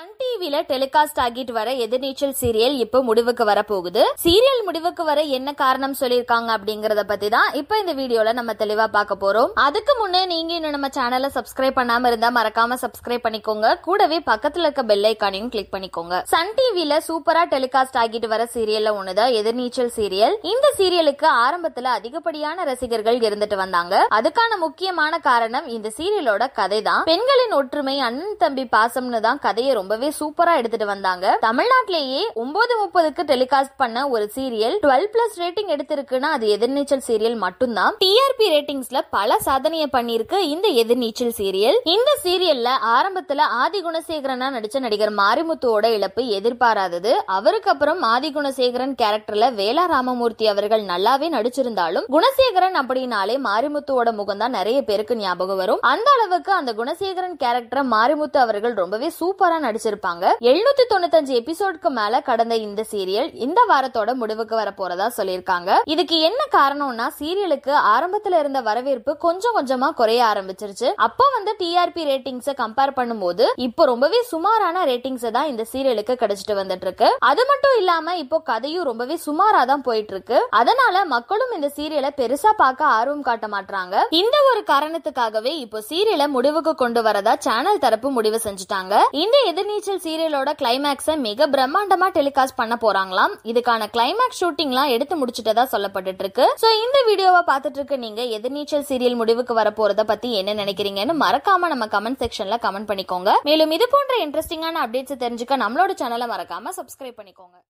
Sun டிவில telecast ஆகிட்டு வர எதிர்நீச்சல் சீரியல் இப்போ முடிவுக்கு வரப்போகுது சீரியல் முடிவுக்கு வர என்ன காரணம் சொல்லியிருக்காங்க அப்படிங்கறத பத்தி தான் இப்போ இந்த வீடியோல நம்ம தெளிவா பார்க்க போறோம் அதுக்கு முன்னே நீங்க இன்னும் நம்ம சேனலை சப்ஸ்கிரைப் பண்ணாம இருந்தா மறக்காம சப்ஸ்கிரைப் பண்ணிக்கோங்க கூடவே பக்கத்துல இருக்க பெல் ஐக்கானையும் கிளிக் பண்ணிக்கோங்க சன் டிவில சூப்பரா டெலிகாஸ்ட் ஆகிட்டு வர சீரியல்ல ஒண்ணுதான் எதிர்நீச்சல் சீரியல் இந்த சீரியலுக்கு ஆரம்பத்துல அதிகப்படியான ரசிகர்கள் இருந்துட்டு வந்தாங்க அதுக்கான முக்கியமான காரணம் இந்த சீரியலோட கதை தான் பெண்களின் ஒற்றுமை அண்ணன் தம்பி பாசம்னு தான் கதையை ரொம்ப ரொம்பவே சூப்பரா எடுத்துட்டு வந்தாங்க தமிழ்நாட்டிலேயே ஒன்பது முப்பதுக்கு டெலிகாஸ்ட் பண்ண ஒரு சீரியல் டுவெல் பிளஸ் ரேட்டிங் எடுத்திருக்குன்னா அது எதிர்நீச்சல் சீரியல் மட்டும்தான் டிஆர்பி ரேட்டிங்ஸ்ல பல சாதனையை பண்ணியிருக்கு இந்த எதிர்நீச்சல் சீரியல் இந்த சீரியல்ல ஆரம்பத்துல ஆதி குணசேகரனா நடிச்ச நடிகர் மாரிமுத்துவோட இழப்பு எதிர்பாராதது அவருக்கு அப்புறம் ஆதி குணசேகரன் கேரக்டர்ல வேலா ராமமூர்த்தி அவர்கள் நல்லாவே நடிச்சிருந்தாலும் குணசேகரன் அப்படின்னாலே மாரிமுத்துவோட முகம் தான் நிறைய பேருக்கு ஞாபகம் வரும் அந்த அளவுக்கு அந்த குணசேகரன் கேரக்டரை மாரிமுத்து அவர்கள் ரொம்பவே சூப்பரா நடிச்சு பிடிச்சிருப்பாங்க எழுநூத்தி தொண்ணூத்தஞ்சு எபிசோடுக்கு மேல கடந்த இந்த சீரியல் இந்த வாரத்தோட முடிவுக்கு வர போறதா சொல்லியிருக்காங்க இதுக்கு என்ன காரணம்னா சீரியலுக்கு ஆரம்பத்துல இருந்த வரவேற்பு கொஞ்சம் கொஞ்சமா குறைய ஆரம்பிச்சிருச்சு அப்போ வந்து டிஆர்பி ரேட்டிங்ஸ் கம்பேர் பண்ணும்போது இப்போ ரொம்பவே சுமாரான ரேட்டிங்ஸ் தான் இந்த சீரியலுக்கு கிடைச்சிட்டு வந்துட்டு இருக்கு அது மட்டும் இல்லாம இப்போ கதையும் ரொம்பவே சுமாரா தான் போயிட்டு இருக்கு அதனால மக்களும் இந்த சீரியலை பெருசா பார்க்க ஆர்வம் காட்ட மாட்டாங்க இந்த ஒரு காரணத்துக்காகவே இப்போ சீரியலை முடிவுக்கு கொண்டு வரதா சேனல் தரப்பு முடிவு செஞ்சுட்டாங்க இந்த எதிர் நீச்சல் சீரியலோட கிளைமேக்ஸை மிக பிரம்மாண்டமா டெலிகாஸ்ட் பண்ண போறாங்களாம் இதுக்கான கிளைமேக்ஸ் எல்லாம் எடுத்து முடிச்சிட்டதா சொல்லப்பட்டு இருக்கு சோ இந்த வீடியோவை பார்த்துட்டு இருக்க நீங்க எதிர்நீச்சல் சீரியல் முடிவுக்கு வர போறத பத்தி என்ன நினைக்கிறீங்கன்னு மறக்காம நம்ம கமெண்ட் செக்ஷன்ல கமெண்ட் பண்ணிக்கோங்க மேலும் இது போன்ற இன்ட்ரெஸ்டிங்கான அப்டேட்ஸ் தெரிஞ்சுக்க நம்மளோட சேனலை மறக்காம சப்ஸ்கிரைப் பண்ணிக்கோங்க